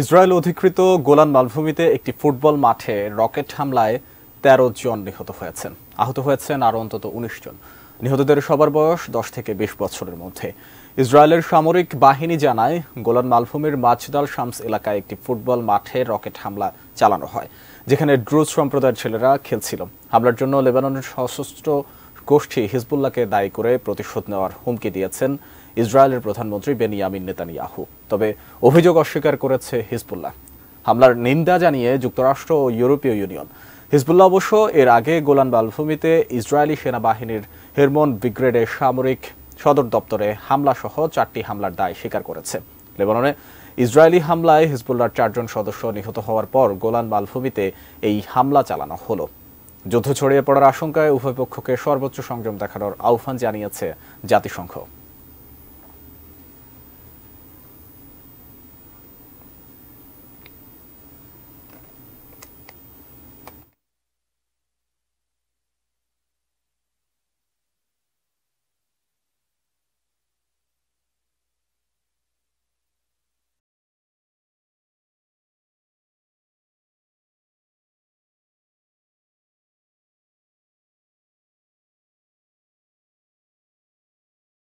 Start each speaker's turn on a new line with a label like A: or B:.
A: Israel অধিকৃত Golan মালভূমিতে একটি ফুটবল মাঠে রকেট হামলায় তেরো জন নিহত হয়েছেন আহত হয়েছেন আরও অন্তত উনিশ জন নিহতদের সবার বয়স দশ থেকে বিশ বছরের মধ্যে ইসরায়েলের সামরিক বাহিনী জানায় গোলান মালভূমির মাছদাল শামস এলাকায় একটি ফুটবল মাঠে রকেট হামলা চালানো হয় যেখানে ড্রুজ সম্প্রদায়ের ছেলেরা খেলছিল হামলার জন্য লেবাননের সশস্ত্র গোষ্ঠী হিজবুল্লাহকে দায়ী করে প্রতিশোধ নেওয়ার হুমকি দিয়েছেন ইসরায়েলের প্রধানমন্ত্রী বেনিয়ামিন নেতানিয়াহু তবে অভিযোগ অস্বীকার করেছে হিজবুল্লাহ হামলার নিন্দা জানিয়ে যুক্তরাষ্ট্র ও ইউরোপীয় ইউনিয়ন হিজবুল্লাহ অবশ্য এর আগে গোলান বালভূমিতে ইসরায়েলি সেনাবাহিনীর হেরমন ব্রিগ্রেডের সামরিক সদর দপ্তরে হামলাসহ চারটি হামলার দায় স্বীকার করেছে লেবাননে ইসরায়েলি হামলায় হিজবুল্লার চারজন সদস্য নিহত হওয়ার পর গোলান মালভূমিতে এই হামলা চালানো হলো যুদ্ধ ছড়িয়ে পড়ার আশঙ্কায় উভয় পক্ষকে সর্বোচ্চ সংযম দেখানোর আহ্বান জানিয়েছে জাতিসংঘ